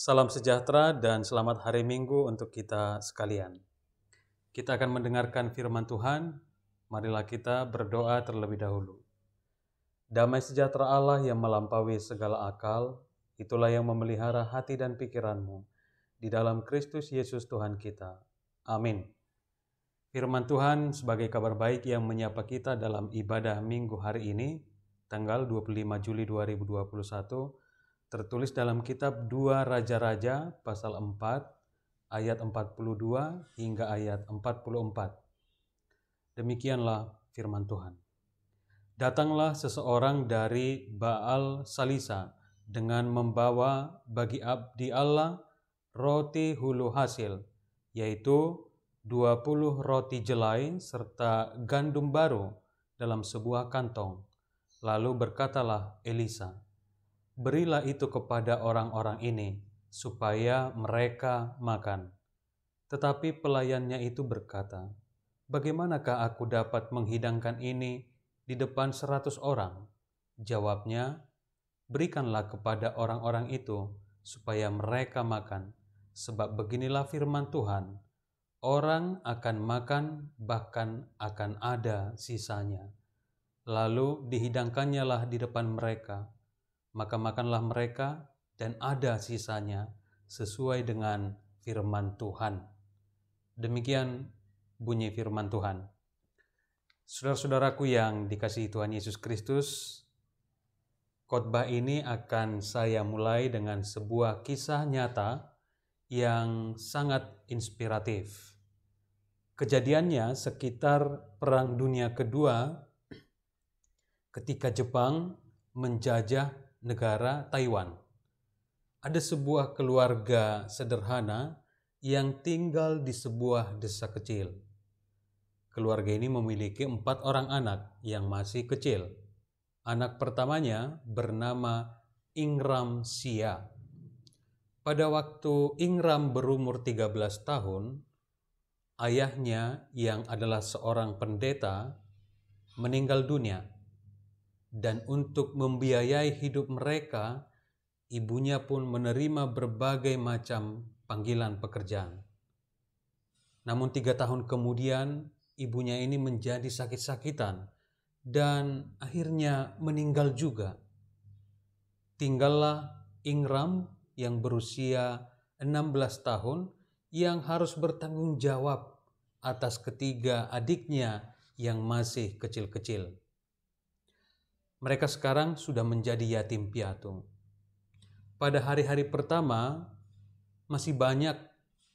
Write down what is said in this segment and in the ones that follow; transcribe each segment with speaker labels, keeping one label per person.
Speaker 1: Salam sejahtera dan selamat hari Minggu untuk kita sekalian. Kita akan mendengarkan firman Tuhan. Marilah kita berdoa terlebih dahulu. Damai sejahtera Allah yang melampaui segala akal, itulah yang memelihara hati dan pikiranmu di dalam Kristus Yesus Tuhan kita. Amin. Firman Tuhan sebagai kabar baik yang menyapa kita dalam ibadah minggu hari ini, tanggal 25 Juli 2021, tertulis dalam kitab 2 Raja-Raja pasal 4 ayat 42 hingga ayat 44. Demikianlah firman Tuhan. Datanglah seseorang dari Baal Salisa dengan membawa bagi abdi Allah roti hulu hasil, yaitu 20 roti jelai serta gandum baru dalam sebuah kantong. Lalu berkatalah Elisa, berilah itu kepada orang-orang ini, supaya mereka makan. Tetapi pelayannya itu berkata, Bagaimanakah aku dapat menghidangkan ini di depan seratus orang? Jawabnya, Berikanlah kepada orang-orang itu, supaya mereka makan. Sebab beginilah firman Tuhan, Orang akan makan, bahkan akan ada sisanya. Lalu dihidangkannya lah di depan mereka, maka makanlah mereka dan ada sisanya sesuai dengan firman Tuhan. Demikian bunyi firman Tuhan. Saudara-saudaraku yang dikasihi Tuhan Yesus Kristus, khotbah ini akan saya mulai dengan sebuah kisah nyata yang sangat inspiratif. Kejadiannya sekitar Perang Dunia Kedua ketika Jepang menjajah negara Taiwan. Ada sebuah keluarga sederhana yang tinggal di sebuah desa kecil. Keluarga ini memiliki empat orang anak yang masih kecil. Anak pertamanya bernama Ingram Sia. Pada waktu Ingram berumur 13 tahun, ayahnya yang adalah seorang pendeta meninggal dunia dan untuk membiayai hidup mereka, ibunya pun menerima berbagai macam panggilan pekerjaan. Namun tiga tahun kemudian, ibunya ini menjadi sakit-sakitan dan akhirnya meninggal juga. Tinggallah Ingram yang berusia 16 tahun yang harus bertanggung jawab atas ketiga adiknya yang masih kecil-kecil. Mereka sekarang sudah menjadi yatim piatu. Pada hari-hari pertama, masih banyak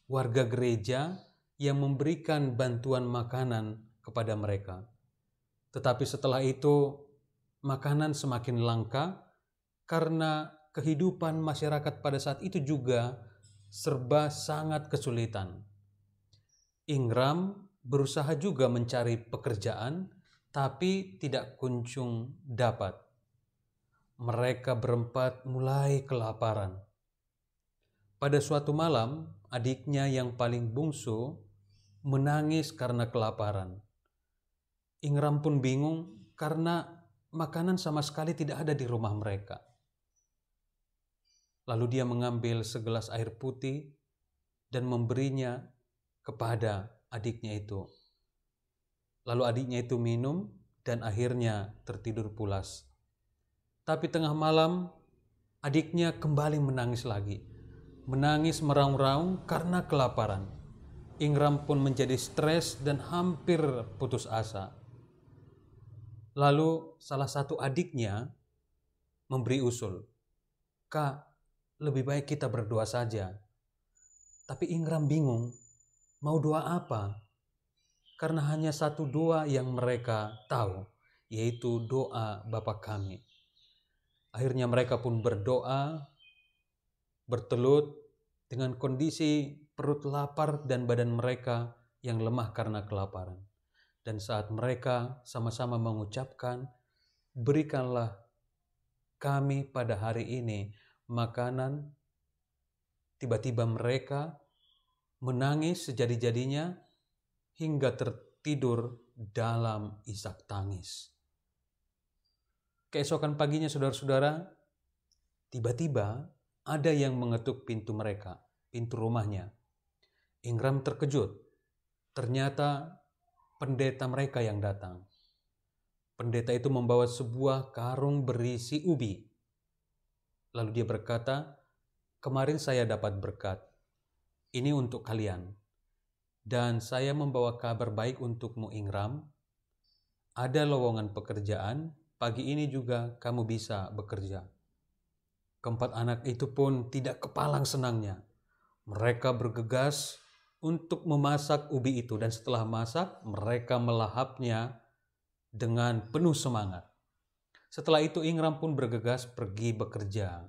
Speaker 1: warga gereja yang memberikan bantuan makanan kepada mereka. Tetapi setelah itu, makanan semakin langka karena kehidupan masyarakat pada saat itu juga serba sangat kesulitan. Ingram berusaha juga mencari pekerjaan tapi tidak kunjung dapat. Mereka berempat mulai kelaparan. Pada suatu malam, adiknya yang paling bungsu menangis karena kelaparan. Ingram pun bingung karena makanan sama sekali tidak ada di rumah mereka. Lalu dia mengambil segelas air putih dan memberinya kepada adiknya itu. Lalu adiknya itu minum dan akhirnya tertidur pulas. Tapi tengah malam, adiknya kembali menangis lagi. Menangis meraung-raung karena kelaparan. Ingram pun menjadi stres dan hampir putus asa. Lalu salah satu adiknya memberi usul, Kak, lebih baik kita berdoa saja. Tapi Ingram bingung, mau doa apa? karena hanya satu doa yang mereka tahu, yaitu doa Bapa kami. Akhirnya mereka pun berdoa, bertelut dengan kondisi perut lapar dan badan mereka yang lemah karena kelaparan. Dan saat mereka sama-sama mengucapkan, berikanlah kami pada hari ini makanan, tiba-tiba mereka menangis sejadi-jadinya hingga tertidur dalam isak tangis. Keesokan paginya saudara-saudara, tiba-tiba ada yang mengetuk pintu mereka, pintu rumahnya. Ingram terkejut. Ternyata pendeta mereka yang datang. Pendeta itu membawa sebuah karung berisi ubi. Lalu dia berkata, "Kemarin saya dapat berkat. Ini untuk kalian." dan saya membawa kabar baik untukmu Ingram. Ada lowongan pekerjaan, pagi ini juga kamu bisa bekerja. Keempat anak itu pun tidak kepalang senangnya. Mereka bergegas untuk memasak ubi itu dan setelah masak mereka melahapnya dengan penuh semangat. Setelah itu Ingram pun bergegas pergi bekerja.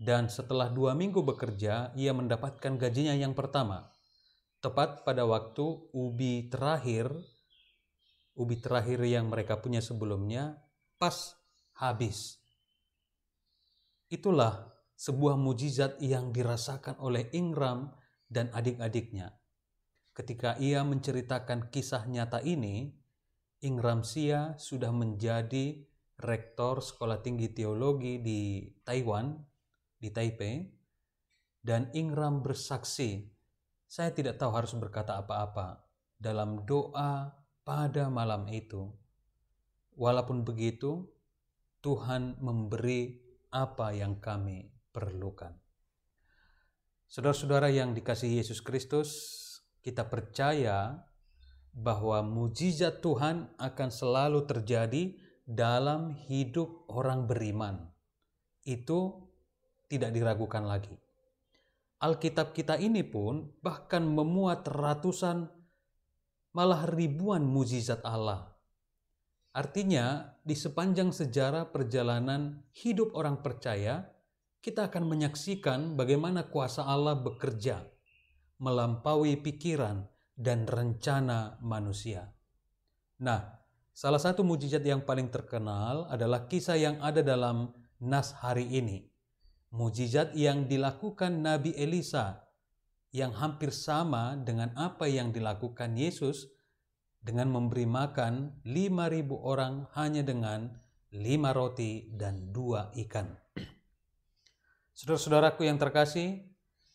Speaker 1: Dan setelah dua minggu bekerja, ia mendapatkan gajinya yang pertama, tepat pada waktu ubi terakhir ubi terakhir yang mereka punya sebelumnya pas habis. Itulah sebuah mujizat yang dirasakan oleh Ingram dan adik-adiknya. Ketika ia menceritakan kisah nyata ini, Ingram Sia sudah menjadi rektor Sekolah Tinggi Teologi di Taiwan, di Taipei, dan Ingram bersaksi saya tidak tahu harus berkata apa-apa dalam doa pada malam itu. Walaupun begitu, Tuhan memberi apa yang kami perlukan. Saudara-saudara yang dikasihi Yesus Kristus, kita percaya bahwa mujizat Tuhan akan selalu terjadi dalam hidup orang beriman. Itu tidak diragukan lagi. Alkitab kita ini pun bahkan memuat ratusan malah ribuan mujizat Allah. Artinya, di sepanjang sejarah perjalanan hidup orang percaya, kita akan menyaksikan bagaimana kuasa Allah bekerja melampaui pikiran dan rencana manusia. Nah, salah satu mujizat yang paling terkenal adalah kisah yang ada dalam nas hari ini, mujizat yang dilakukan Nabi Elisa yang hampir sama dengan apa yang dilakukan Yesus dengan memberi makan 5.000 orang hanya dengan lima roti dan dua ikan. Saudara-saudaraku yang terkasih,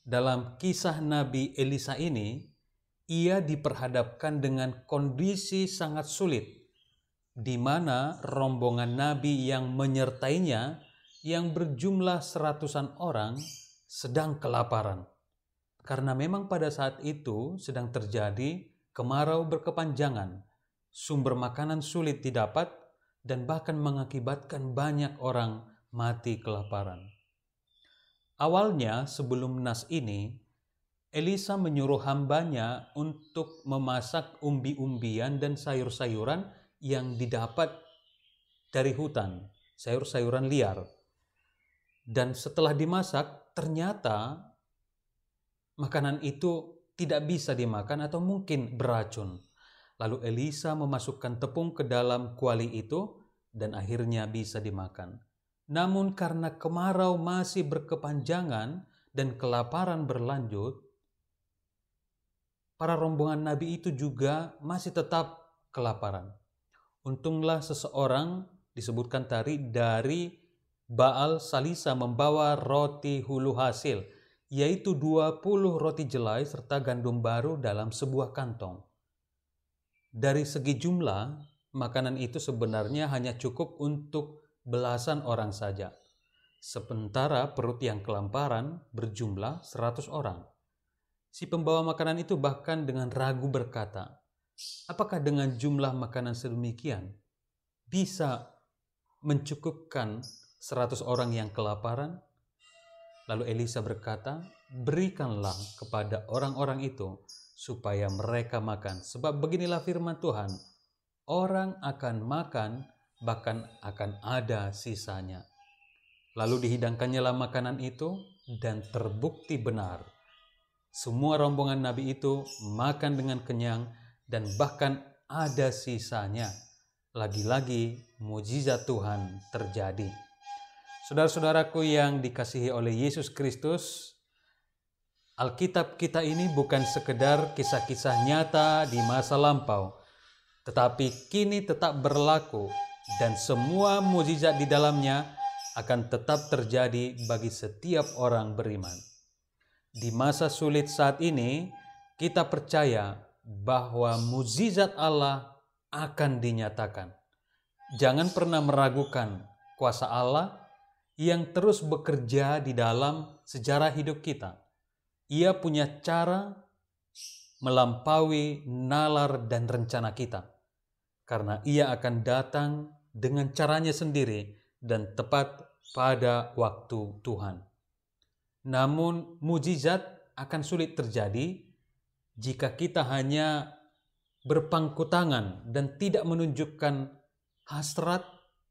Speaker 1: dalam kisah Nabi Elisa ini, ia diperhadapkan dengan kondisi sangat sulit, di mana rombongan Nabi yang menyertainya yang berjumlah seratusan orang sedang kelaparan. Karena memang pada saat itu sedang terjadi kemarau berkepanjangan, sumber makanan sulit didapat, dan bahkan mengakibatkan banyak orang mati kelaparan. Awalnya sebelum Nas ini, Elisa menyuruh hambanya untuk memasak umbi-umbian dan sayur-sayuran yang didapat dari hutan, sayur-sayuran liar. Dan setelah dimasak, ternyata makanan itu tidak bisa dimakan atau mungkin beracun. Lalu Elisa memasukkan tepung ke dalam kuali itu dan akhirnya bisa dimakan. Namun karena kemarau masih berkepanjangan dan kelaparan berlanjut, para rombongan nabi itu juga masih tetap kelaparan. Untunglah seseorang disebutkan tari dari Baal Salisa membawa roti hulu hasil, yaitu 20 roti jelai serta gandum baru dalam sebuah kantong. Dari segi jumlah, makanan itu sebenarnya hanya cukup untuk belasan orang saja. Sementara perut yang kelamparan berjumlah 100 orang. Si pembawa makanan itu bahkan dengan ragu berkata, apakah dengan jumlah makanan sedemikian bisa mencukupkan seratus orang yang kelaparan? Lalu Elisa berkata, "Berikanlah kepada orang-orang itu supaya mereka makan, sebab beginilah firman Tuhan: Orang akan makan, bahkan akan ada sisanya." Lalu dihidangkannya makanan itu, dan terbukti benar. Semua rombongan nabi itu makan dengan kenyang, dan bahkan ada sisanya. Lagi-lagi, mujizat Tuhan terjadi. Saudara-saudaraku yang dikasihi oleh Yesus Kristus, Alkitab kita ini bukan sekedar kisah-kisah nyata di masa lampau, tetapi kini tetap berlaku dan semua mujizat di dalamnya akan tetap terjadi bagi setiap orang beriman. Di masa sulit saat ini, kita percaya bahwa mujizat Allah akan dinyatakan. Jangan pernah meragukan kuasa Allah yang terus bekerja di dalam sejarah hidup kita. Ia punya cara melampaui nalar dan rencana kita, karena ia akan datang dengan caranya sendiri dan tepat pada waktu Tuhan. Namun, mujizat akan sulit terjadi jika kita hanya berpangku tangan dan tidak menunjukkan hasrat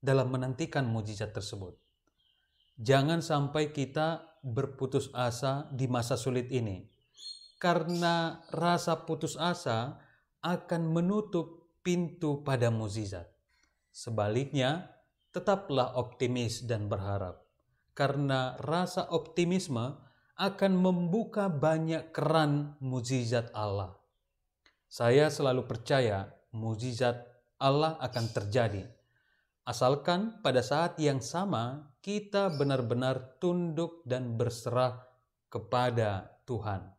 Speaker 1: dalam menantikan mujizat tersebut. Jangan sampai kita berputus asa di masa sulit ini. Karena rasa putus asa akan menutup pintu pada mukjizat. Sebaliknya, tetaplah optimis dan berharap. Karena rasa optimisme akan membuka banyak keran mukjizat Allah. Saya selalu percaya mukjizat Allah akan terjadi Asalkan pada saat yang sama kita benar-benar tunduk dan berserah kepada Tuhan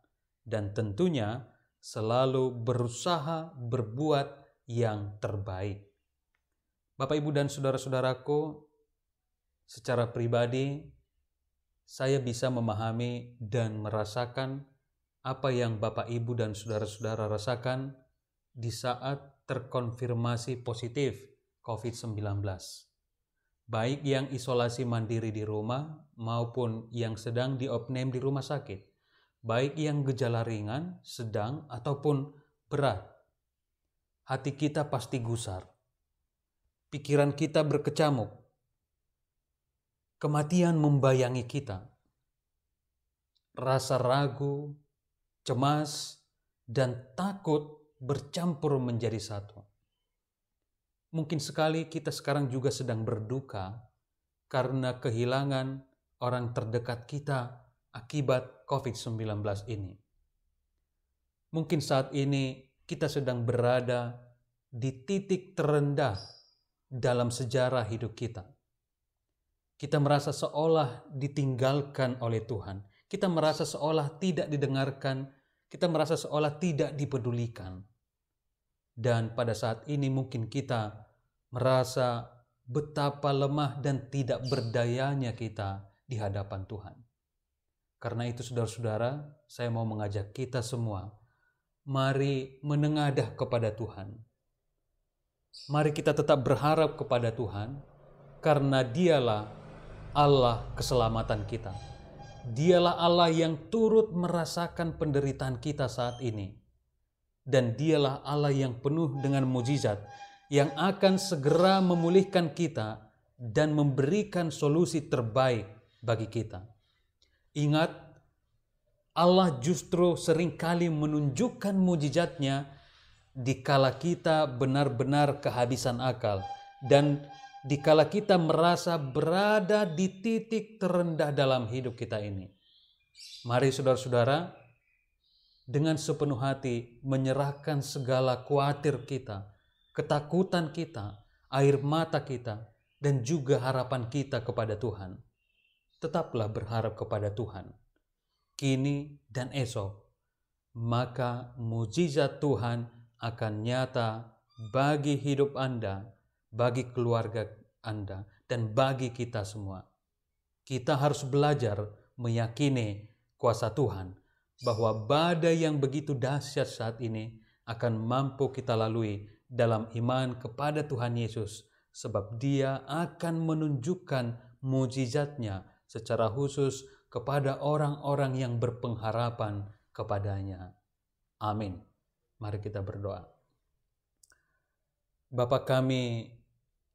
Speaker 1: dan tentunya selalu berusaha berbuat yang terbaik. Bapak Ibu dan saudara-saudaraku, secara pribadi saya bisa memahami dan merasakan apa yang Bapak Ibu dan saudara-saudara rasakan di saat terkonfirmasi positif COVID-19, baik yang isolasi mandiri di rumah maupun yang sedang diopname di rumah sakit, baik yang gejala ringan, sedang, ataupun berat. Hati kita pasti gusar. Pikiran kita berkecamuk. Kematian membayangi kita. Rasa ragu, cemas, dan takut bercampur menjadi satu. Mungkin sekali kita sekarang juga sedang berduka karena kehilangan orang terdekat kita akibat COVID-19 ini. Mungkin saat ini kita sedang berada di titik terendah dalam sejarah hidup kita. Kita merasa seolah ditinggalkan oleh Tuhan. Kita merasa seolah tidak didengarkan. Kita merasa seolah tidak dipedulikan. Dan pada saat ini mungkin kita merasa betapa lemah dan tidak berdayanya kita di hadapan Tuhan. Karena itu saudara-saudara, saya mau mengajak kita semua, mari menengadah kepada Tuhan. Mari kita tetap berharap kepada Tuhan, karena dialah Allah keselamatan kita. Dialah Allah yang turut merasakan penderitaan kita saat ini dan dialah Allah yang penuh dengan mujizat yang akan segera memulihkan kita dan memberikan solusi terbaik bagi kita. Ingat, Allah justru seringkali menunjukkan mujizatnya kala kita benar-benar kehabisan akal dan di kala kita merasa berada di titik terendah dalam hidup kita ini. Mari saudara-saudara, dengan sepenuh hati menyerahkan segala khawatir kita, ketakutan kita, air mata kita, dan juga harapan kita kepada Tuhan. Tetaplah berharap kepada Tuhan, kini dan esok, maka mujizat Tuhan akan nyata bagi hidup Anda, bagi keluarga Anda, dan bagi kita semua. Kita harus belajar meyakini kuasa Tuhan bahwa badai yang begitu dahsyat saat ini akan mampu kita lalui dalam iman kepada Tuhan Yesus sebab dia akan menunjukkan mujizatnya secara khusus kepada orang-orang yang berpengharapan kepadanya. Amin. Mari kita berdoa. Bapa kami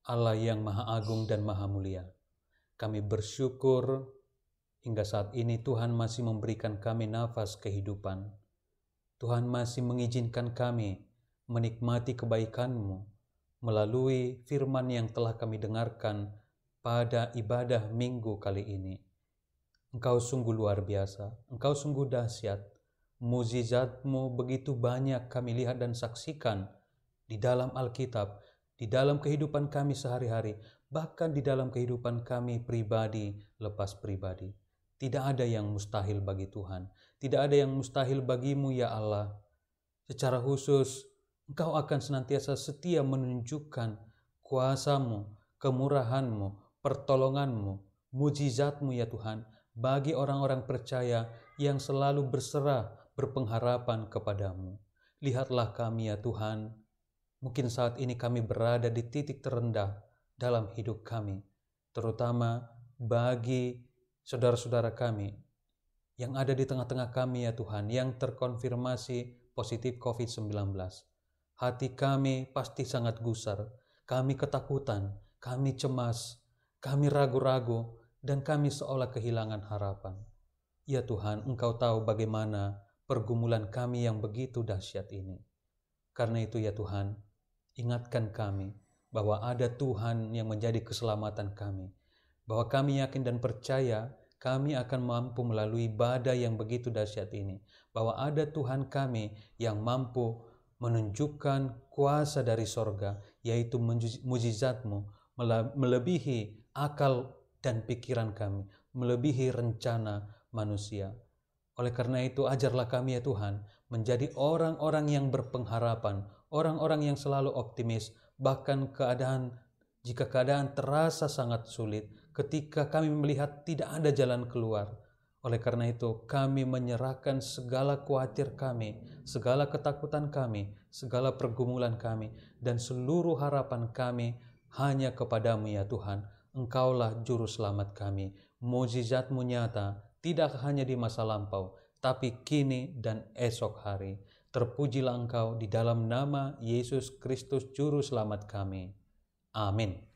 Speaker 1: Allah yang Maha Agung dan Maha Mulia, kami bersyukur Hingga saat ini Tuhan masih memberikan kami nafas kehidupan. Tuhan masih mengizinkan kami menikmati kebaikan-Mu melalui firman yang telah kami dengarkan pada ibadah minggu kali ini. Engkau sungguh luar biasa, engkau sungguh dahsyat. Muzizatmu begitu banyak kami lihat dan saksikan di dalam Alkitab, di dalam kehidupan kami sehari-hari, bahkan di dalam kehidupan kami pribadi lepas pribadi. Tidak ada yang mustahil bagi Tuhan. Tidak ada yang mustahil bagimu ya Allah. Secara khusus, Engkau akan senantiasa setia menunjukkan kuasamu, kemurahanmu, pertolonganmu, mujizatmu ya Tuhan bagi orang-orang percaya yang selalu berserah berpengharapan kepadamu. Lihatlah kami ya Tuhan, mungkin saat ini kami berada di titik terendah dalam hidup kami, terutama bagi saudara-saudara kami yang ada di tengah-tengah kami ya Tuhan yang terkonfirmasi positif COVID-19. Hati kami pasti sangat gusar, kami ketakutan, kami cemas, kami ragu-ragu, dan kami seolah kehilangan harapan. Ya Tuhan, Engkau tahu bagaimana pergumulan kami yang begitu dahsyat ini. Karena itu ya Tuhan, ingatkan kami bahwa ada Tuhan yang menjadi keselamatan kami, bahwa kami yakin dan percaya kami akan mampu melalui badai yang begitu dahsyat ini, bahwa ada Tuhan kami yang mampu menunjukkan kuasa dari sorga, yaitu mujizatmu, melebihi akal dan pikiran kami, melebihi rencana manusia. Oleh karena itu, ajarlah kami ya Tuhan, menjadi orang-orang yang berpengharapan, orang-orang yang selalu optimis, bahkan keadaan jika keadaan terasa sangat sulit, ketika kami melihat tidak ada jalan keluar. Oleh karena itu, kami menyerahkan segala khawatir kami, segala ketakutan kami, segala pergumulan kami, dan seluruh harapan kami hanya kepadamu ya Tuhan. Engkaulah juru selamat kami. Mujizatmu nyata, tidak hanya di masa lampau, tapi kini dan esok hari. Terpujilah engkau di dalam nama Yesus Kristus juru selamat kami. Amin.